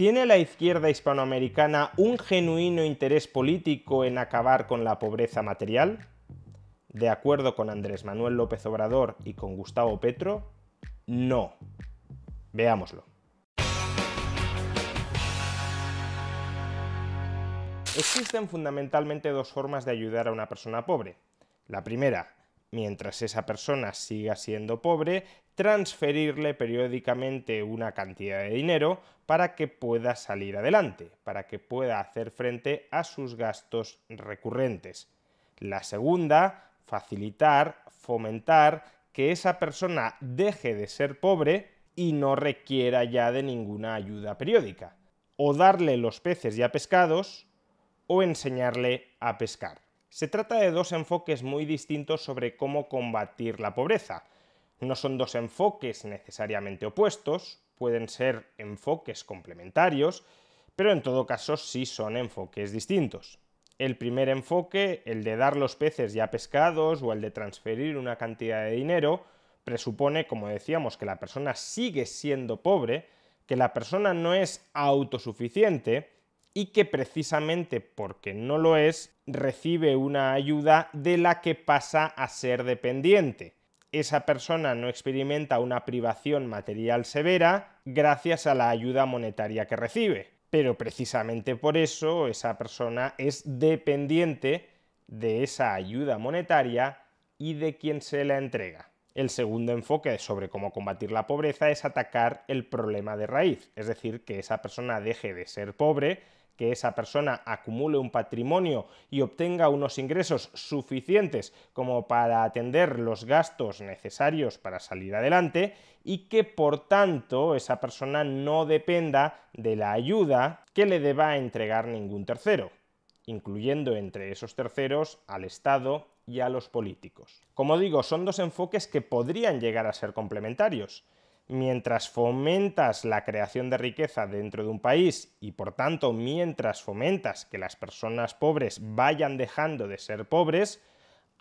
¿Tiene la izquierda hispanoamericana un genuino interés político en acabar con la pobreza material? De acuerdo con Andrés Manuel López Obrador y con Gustavo Petro, no. Veámoslo. Existen fundamentalmente dos formas de ayudar a una persona pobre. La primera, mientras esa persona siga siendo pobre, transferirle periódicamente una cantidad de dinero para que pueda salir adelante, para que pueda hacer frente a sus gastos recurrentes. La segunda, facilitar, fomentar que esa persona deje de ser pobre y no requiera ya de ninguna ayuda periódica. O darle los peces ya pescados o enseñarle a pescar. Se trata de dos enfoques muy distintos sobre cómo combatir la pobreza no son dos enfoques necesariamente opuestos, pueden ser enfoques complementarios, pero en todo caso sí son enfoques distintos. El primer enfoque, el de dar los peces ya pescados o el de transferir una cantidad de dinero, presupone, como decíamos, que la persona sigue siendo pobre, que la persona no es autosuficiente y que precisamente porque no lo es, recibe una ayuda de la que pasa a ser dependiente esa persona no experimenta una privación material severa gracias a la ayuda monetaria que recibe. Pero precisamente por eso esa persona es dependiente de esa ayuda monetaria y de quien se la entrega. El segundo enfoque sobre cómo combatir la pobreza es atacar el problema de raíz, es decir, que esa persona deje de ser pobre que esa persona acumule un patrimonio y obtenga unos ingresos suficientes como para atender los gastos necesarios para salir adelante y que por tanto esa persona no dependa de la ayuda que le deba entregar ningún tercero incluyendo entre esos terceros al Estado y a los políticos. Como digo, son dos enfoques que podrían llegar a ser complementarios mientras fomentas la creación de riqueza dentro de un país y por tanto mientras fomentas que las personas pobres vayan dejando de ser pobres,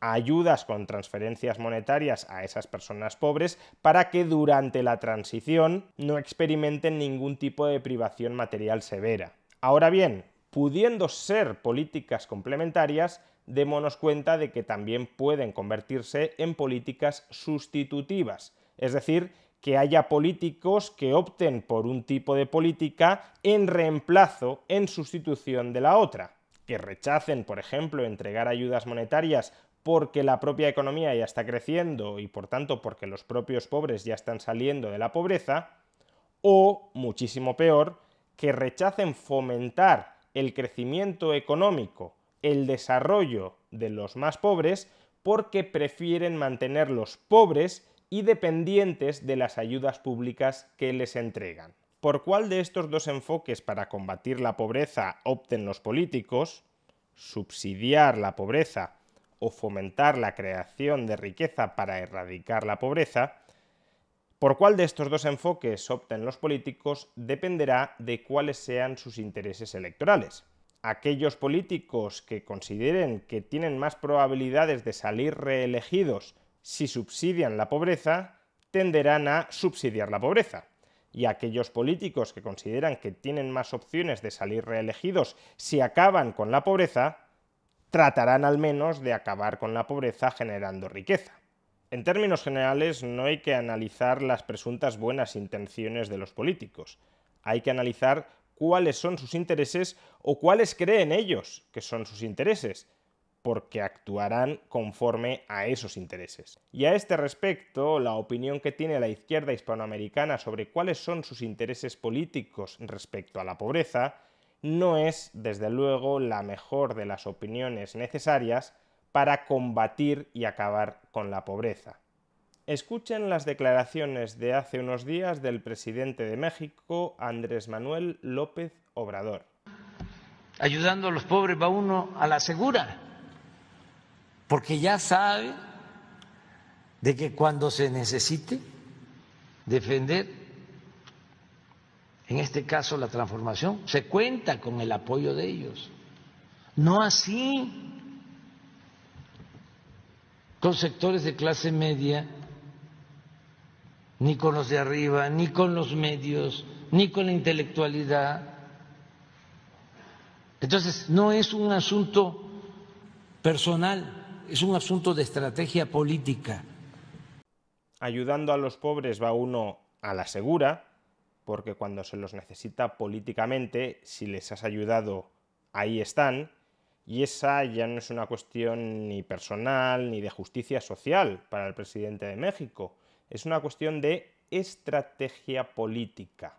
ayudas con transferencias monetarias a esas personas pobres para que durante la transición no experimenten ningún tipo de privación material severa. Ahora bien, pudiendo ser políticas complementarias, démonos cuenta de que también pueden convertirse en políticas sustitutivas, es decir, que haya políticos que opten por un tipo de política en reemplazo, en sustitución de la otra, que rechacen, por ejemplo, entregar ayudas monetarias porque la propia economía ya está creciendo y por tanto porque los propios pobres ya están saliendo de la pobreza, o, muchísimo peor, que rechacen fomentar el crecimiento económico, el desarrollo de los más pobres, porque prefieren mantenerlos pobres y dependientes de las ayudas públicas que les entregan. ¿Por cuál de estos dos enfoques para combatir la pobreza opten los políticos? ¿Subsidiar la pobreza o fomentar la creación de riqueza para erradicar la pobreza? Por cuál de estos dos enfoques opten los políticos dependerá de cuáles sean sus intereses electorales. Aquellos políticos que consideren que tienen más probabilidades de salir reelegidos si subsidian la pobreza, tenderán a subsidiar la pobreza. Y aquellos políticos que consideran que tienen más opciones de salir reelegidos si acaban con la pobreza, tratarán al menos de acabar con la pobreza generando riqueza. En términos generales, no hay que analizar las presuntas buenas intenciones de los políticos. Hay que analizar cuáles son sus intereses o cuáles creen ellos que son sus intereses porque actuarán conforme a esos intereses. Y a este respecto, la opinión que tiene la izquierda hispanoamericana sobre cuáles son sus intereses políticos respecto a la pobreza no es, desde luego, la mejor de las opiniones necesarias para combatir y acabar con la pobreza. Escuchen las declaraciones de hace unos días del presidente de México, Andrés Manuel López Obrador. Ayudando a los pobres va uno a la segura porque ya sabe de que cuando se necesite defender, en este caso la transformación, se cuenta con el apoyo de ellos. No así con sectores de clase media, ni con los de arriba, ni con los medios, ni con la intelectualidad. Entonces, no es un asunto personal es un asunto de estrategia política. Ayudando a los pobres va uno a la segura, porque cuando se los necesita políticamente, si les has ayudado, ahí están, y esa ya no es una cuestión ni personal ni de justicia social para el presidente de México, es una cuestión de estrategia política.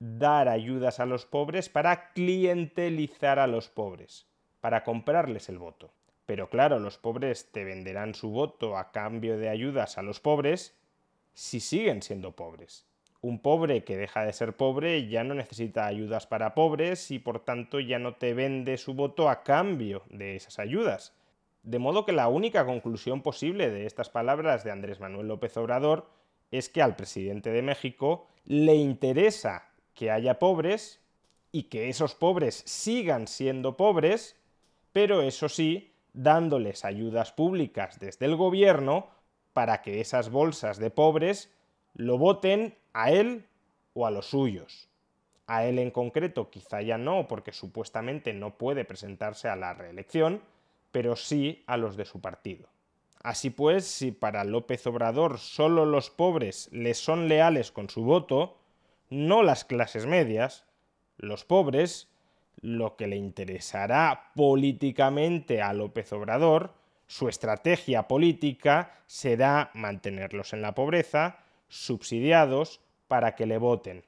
Dar ayudas a los pobres para clientelizar a los pobres, para comprarles el voto. Pero claro, los pobres te venderán su voto a cambio de ayudas a los pobres si siguen siendo pobres. Un pobre que deja de ser pobre ya no necesita ayudas para pobres y por tanto ya no te vende su voto a cambio de esas ayudas. De modo que la única conclusión posible de estas palabras de Andrés Manuel López Obrador es que al presidente de México le interesa que haya pobres y que esos pobres sigan siendo pobres, pero eso sí, dándoles ayudas públicas desde el gobierno para que esas bolsas de pobres lo voten a él o a los suyos. A él en concreto quizá ya no, porque supuestamente no puede presentarse a la reelección, pero sí a los de su partido. Así pues, si para López Obrador solo los pobres le son leales con su voto, no las clases medias, los pobres lo que le interesará políticamente a López Obrador, su estrategia política será mantenerlos en la pobreza, subsidiados, para que le voten.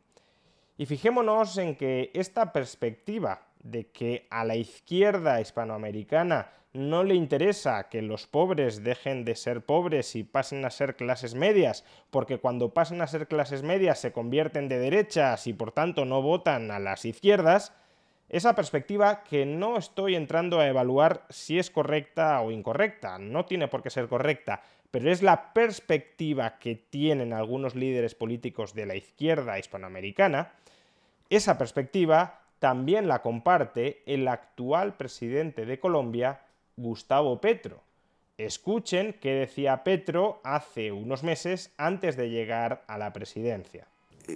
Y fijémonos en que esta perspectiva de que a la izquierda hispanoamericana no le interesa que los pobres dejen de ser pobres y pasen a ser clases medias, porque cuando pasan a ser clases medias se convierten de derechas y por tanto no votan a las izquierdas, esa perspectiva que no estoy entrando a evaluar si es correcta o incorrecta, no tiene por qué ser correcta, pero es la perspectiva que tienen algunos líderes políticos de la izquierda hispanoamericana, esa perspectiva también la comparte el actual presidente de Colombia, Gustavo Petro. Escuchen qué decía Petro hace unos meses antes de llegar a la presidencia.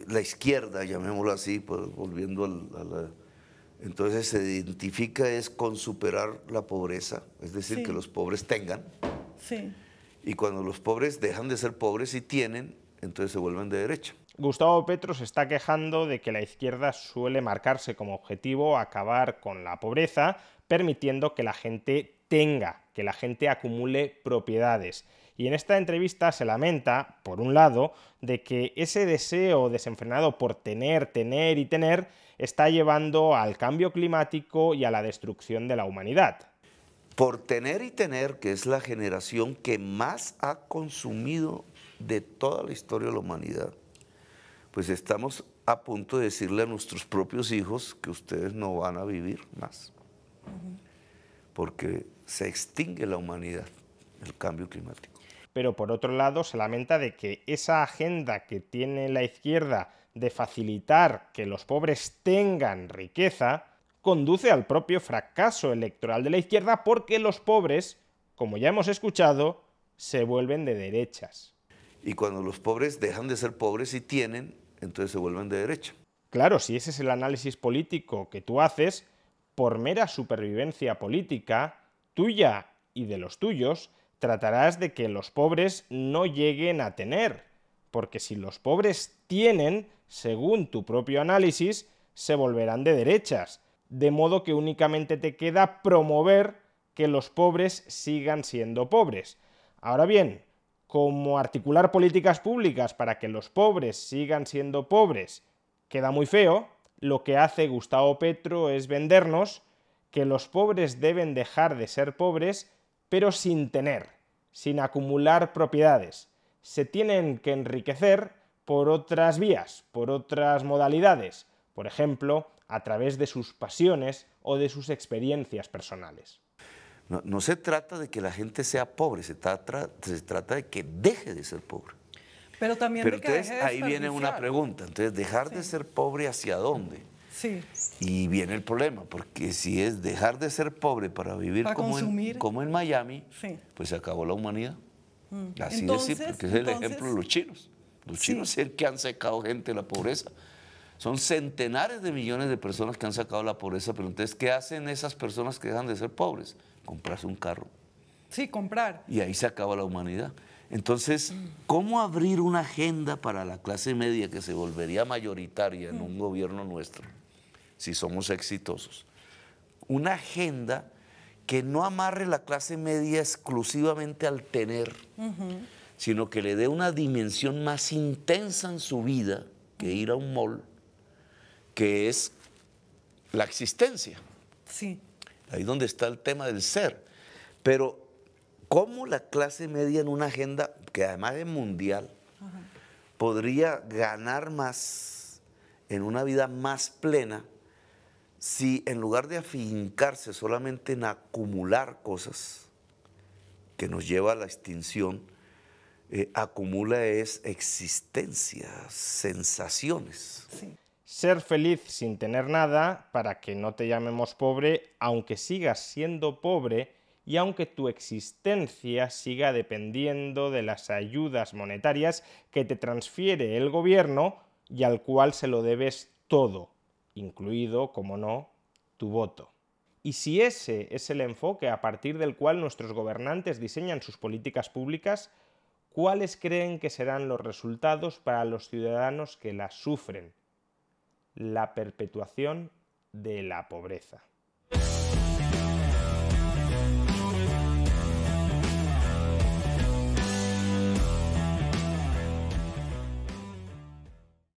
La izquierda, llamémoslo así, pues, volviendo a la entonces se identifica es con superar la pobreza, es decir, que los pobres tengan. Y cuando los pobres dejan de ser pobres y tienen, entonces se vuelven de derecha. Gustavo Petro se está quejando de que la izquierda suele marcarse como objetivo acabar con la pobreza, permitiendo que la gente tenga, que la gente acumule propiedades. Y en esta entrevista se lamenta, por un lado, de que ese deseo desenfrenado por tener, tener y tener está llevando al cambio climático y a la destrucción de la humanidad. Por tener y tener, que es la generación que más ha consumido de toda la historia de la humanidad, pues estamos a punto de decirle a nuestros propios hijos que ustedes no van a vivir más, porque se extingue la humanidad, el cambio climático pero por otro lado se lamenta de que esa agenda que tiene la izquierda de facilitar que los pobres tengan riqueza, conduce al propio fracaso electoral de la izquierda porque los pobres, como ya hemos escuchado, se vuelven de derechas. Y cuando los pobres dejan de ser pobres y tienen, entonces se vuelven de derecha. Claro, si ese es el análisis político que tú haces, por mera supervivencia política, tuya y de los tuyos, tratarás de que los pobres no lleguen a tener, porque si los pobres tienen, según tu propio análisis, se volverán de derechas, de modo que únicamente te queda promover que los pobres sigan siendo pobres. Ahora bien, como articular políticas públicas para que los pobres sigan siendo pobres queda muy feo, lo que hace Gustavo Petro es vendernos que los pobres deben dejar de ser pobres pero sin tener, sin acumular propiedades. Se tienen que enriquecer por otras vías, por otras modalidades, por ejemplo, a través de sus pasiones o de sus experiencias personales. No, se trata de que la gente sea pobre, se trata, de que deje de ser pobre. Pero también Pero ahí viene una pregunta, entonces dejar de ser pobre hacia dónde? Y viene el problema, porque si es dejar de ser pobre para vivir como, en, Miami, pues se acabó la humanidad. Mm. Así entonces, porque es el ejemplo de los chinos. Los chinos es el que han sacado gente de la pobreza. Son centenares de millones de personas que han sacado la pobreza, pero entonces, ¿qué hacen esas personas que dejan de ser pobres? Comprarse un carro. Sí, comprar. Y ahí se acaba la humanidad. Entonces, ¿cómo abrir una agenda para la clase media que se volvería mayoritaria en mm. un gobierno nuestro? si somos exitosos. Una agenda que no amarre la clase media exclusivamente al tener, sino que le dé una dimensión más intensa en su vida que ir a un mall, que es la existencia. Sí. Ahí donde está el tema del ser. Pero, ¿cómo la clase media en una agenda que además es mundial podría ganar más en una vida más plena si en lugar de afincarse solamente en acumular cosas, que nos lleva a la extinción, eh, acumula es existencias, sensaciones. Ser feliz sin tener nada para que no te llamemos pobre, aunque sigas siendo pobre y aunque tu existencia siga dependiendo de las ayudas monetarias que te transfiere el gobierno y al cual se lo debes todo incluido, como no, tu voto. Y si ese es el enfoque a partir del cual nuestros gobernantes diseñan sus políticas públicas, ¿cuáles creen que serán los resultados para los ciudadanos que las sufren? La perpetuación de la pobreza.